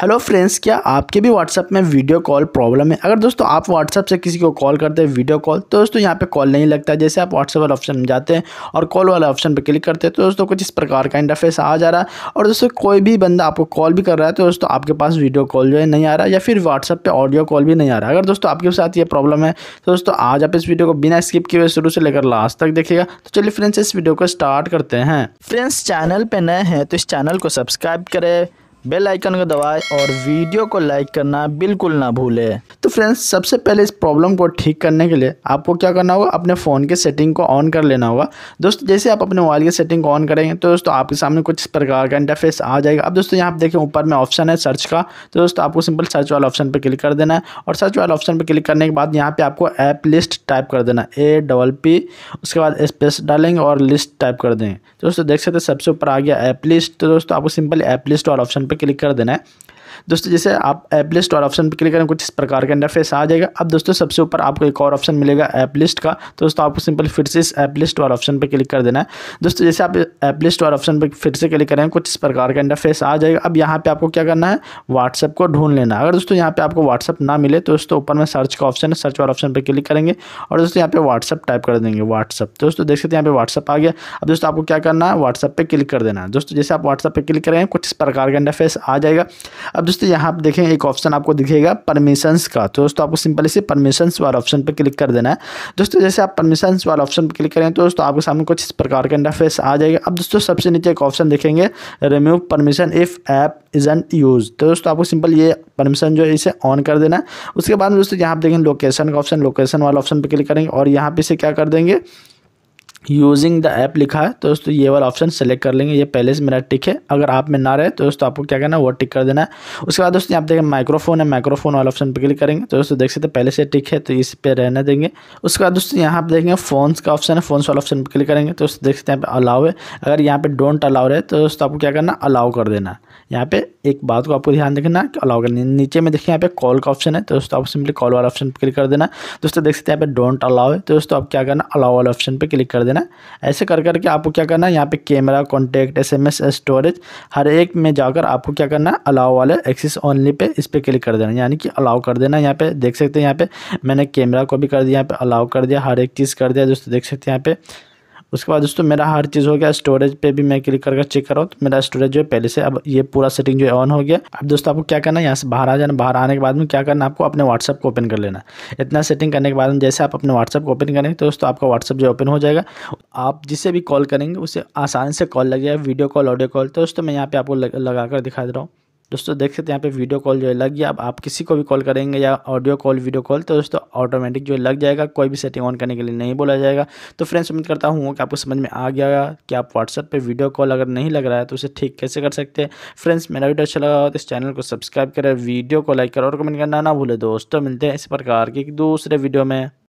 hello friends क्या आपके भी व्हाट्सअप में वीडियो कॉल प्रॉब्लम है अगर दोस्तों आप व्हाट्सअप से किसी को कॉल करते हैं वीडियो कॉल तो दोस्तों यहाँ पे कॉल नहीं लगता जैसे आप व्हाट्सअप वाला ऑप्शन में जाते हैं और कॉल वाला ऑप्शन पर क्लिक करते हैं तो दोस्तों कुछ इस प्रकार का इंटरफेस आ जा रहा है और दोस्तों कोई भी बंदा आपको कॉल भी कर रहा है तो दोस्तों आपके पास वीडियो कॉल जो है नहीं आ रहा या फिर व्हाट्सअप पर ऑडियो कॉल भी नहीं आ रहा अगर दोस्तों आपके साथ ये प्रॉब्लम है तो दोस्तों आज आप इस वीडियो को बिना स्किप किए शुरू से लेकर लास्ट तक देखिएगा तो चलिए फ्रेंड्स इस वीडियो को स्टार्ट करते हैं फ्रेंड्स चैनल पर नए हैं तो इस चैनल को सब्सक्राइब करें बेल आइकन को दबाएं और वीडियो को लाइक करना बिल्कुल ना भूलें तो फ्रेंड्स सबसे पहले इस प्रॉब्लम को ठीक करने के लिए आपको क्या करना होगा अपने फ़ोन के सेटिंग को ऑन कर लेना होगा दोस्तों जैसे आप अपने मोबाइल की सेटिंग को ऑन करेंगे तो दोस्तों आपके सामने कुछ इस प्रकार का इंटरफेस आ जाएगा अब दोस्तों यहाँ आप देखें ऊपर में ऑप्शन है सर्च का तो दोस्तों आपको सिंपल सर्च वाला ऑप्शन पर क्लिक कर देना है और सर्च वाला ऑप्शन पर क्लिक करने के बाद यहाँ पर आपको ऐप लिस्ट टाइप कर देना ए डबल पी उसके बाद स्पेस डालेंगे और लिस्ट टाइप कर देंगे तो दोस्तों देख सकते सबसे ऊपर आ गया ऐप लिस्ट तो दोस्तों आपको सिंपल ऐप लिस्ट वाले ऑप्शन पर क्लिक कर देना है दोस्तों जैसे आप ऐप लिस्ट और ऑप्शन पर क्लिक करें कुछ इस प्रकार का इंटरफेस आ जाएगा अब दोस्तों सबसे ऊपर आपको एक और ऑप्शन मिलेगा ऐप लिस्ट का तो दोस्तों आपको सिंपल फिर से इस ऐप लिस्ट और ऑप्शन पर क्लिक कर देना है दोस्तों जैसे आप ऐप लिस्ट और ऑप्शन पर फिर से क्लिक करें कुछ इस प्रकार का इंटरफेस आ जाएगा अब यहाँ पर आपको क्या करना है व्हाट्सअप को ढूंढ लेना अगर दोस्तों यहाँ पर आपको व्हाट्सअप ना मिले तो दोस्तों ऊपर में सर्च का ऑप्शन है सर्च और ऑप्शन पर क्लिक करेंगे और दोस्तों यहाँ पर व्हाट्सअप टाइप कर देंगे व्हाट्सअप तो दोस्तों देख सकते हैं यहाँ पर व्हाट्सअप आ गया अब दोस्तों आपको क्या करना है व्हाट्सअप पर क्लिक कर देना है दोस्तों जैसे आप व्हाट्सअप पर क्लिक करेंगे कुछ इस प्रकार का इंटरफेस आ जाएगा अब दोस्तों यहाँ आप देखें एक ऑप्शन आपको दिखेगा परमिशंस का तो दोस्तों आपको सिंपली से परमिशंस वाला ऑप्शन पर क्लिक कर देना है दोस्तों जैसे आप परमिशंस वाला ऑप्शन पर क्लिक करें तो दोस्तों आपके सामने कुछ इस प्रकार का इंटरफेस आ जाएगा अब दोस्तों सबसे नीचे एक ऑप्शन देखेंगे remove permission if app is in use तो दोस्तों आपको सिंपल ये परमिशन जो है इसे ऑन कर देना है उसके बाद दोस्तों यहाँ आप देखें लोकेशन का ऑप्शन लोकेशन वाला ऑप्शन पर क्लिक करेंगे और यहाँ पर इसे क्या कर देंगे यूजिंग द ऐप लिखा है तो दोस्तों ये वाला ऑप्शन सेलेक्ट कर लेंगे ये पहले से मेरा टिक है अगर आप में ना रहे तो दोस्तों आपको क्या करना है वो टिक कर देना है उसके बाद दोस्तों यहाँ पे देखें माइक्रोफोन है माइक्रोफोन वाला ऑप्शन पर क्लिक करेंगे तो दोस्तों देख सकते पहले से टिक है तो इस पर रहने देंगे उसके बाद दोस्तों यहाँ आप देखेंगे फोन का ऑप्शन है फोन वाला ऑप्शन पर क्लिक करेंगे तो दोस्तों देख सकते हैं अलाउ है अगर यहाँ पर डोंट अलाउ रहे तो दोस्तों आपको क्या करना अलाउ कर देना यहाँ पे एक बात को आपको ध्यान देखना कि अलाउ करना नीचे में देखिए यहाँ पे कॉल का ऑप्शन है तो दोस्तों आप सिंपली कॉल वाला ऑप्शन पर क्लिक कर देना दोस्तों देख सकते हैं यहाँ पे डोंट अलाउ है तो दोस्तों आप क्या करना अलाउ वाला ऑप्शन पर क्लिक कर देना ना ऐसे कर करके आपको क्या करना है यहाँ पे कैमरा कॉन्टैक्ट एसएमएस स्टोरेज हर एक में जाकर आपको क्या करना है अलाव वाले एक्सिस ओनली पे इस पर क्लिक कर देना यानी कि अलाउ कर देना यहाँ पे देख सकते हैं यहाँ पे मैंने कैमरा को भी कर दिया यहाँ पे अलाउ कर दिया हर एक चीज़ कर दिया दोस्तों देख सकते हैं यहाँ पे उसके बाद दोस्तों मेरा हर चीज़ हो गया स्टोरेज पे भी मैं क्लिक करके चेक कर रहा हूँ तो मेरा स्टोरेज जो है पहले से अब ये पूरा सेटिंग जो है ऑन हो गया अब दोस्तों आपको क्या करना है यहाँ से बाहर आ जाना बाहर आने के बाद में क्या करना आपको अपने व्हाट्सअप को ओपन कर लेना इतना सेटिंग करने के बाद में जैसे आप अपने व्हाट्सअप को ओपन करेंगे तो दोस्तों आपका व्हाट्सअप जो ओपन हो जाएगा आप जिसे भी कॉल करेंगे उसे आसानी से कॉल लग जाएगा वीडियो कॉल ऑडियो कॉल तो दोस्तों मैं यहाँ पर आपको लगा कर दिखा दे रहा हूँ दोस्तों देख सकते हैं यहाँ पे वीडियो कॉल जो है लग गया अब आप किसी को भी कॉल करेंगे या ऑडियो कॉल वीडियो कॉल तो दोस्तों ऑटोमेटिक जो लग जाएगा कोई भी सेटिंग ऑन करने के लिए नहीं बोला जाएगा तो फ्रेंड्स उम्मीद करता हूँ कि आपको समझ में आ गया कि आप व्हाट्सअप पर वीडियो कॉल अगर नहीं लग रहा है तो उसे ठीक कैसे कर सकते हैं फ्रेंड्स मेरा वीडियो अच्छा लगा हो तो इस चैनल को सब्सक्राइब करें वीडियो को लाइक करें और कमेंट करना ना भूलें दोस्तों मिलते हैं इस प्रकार की दूसरे वीडियो में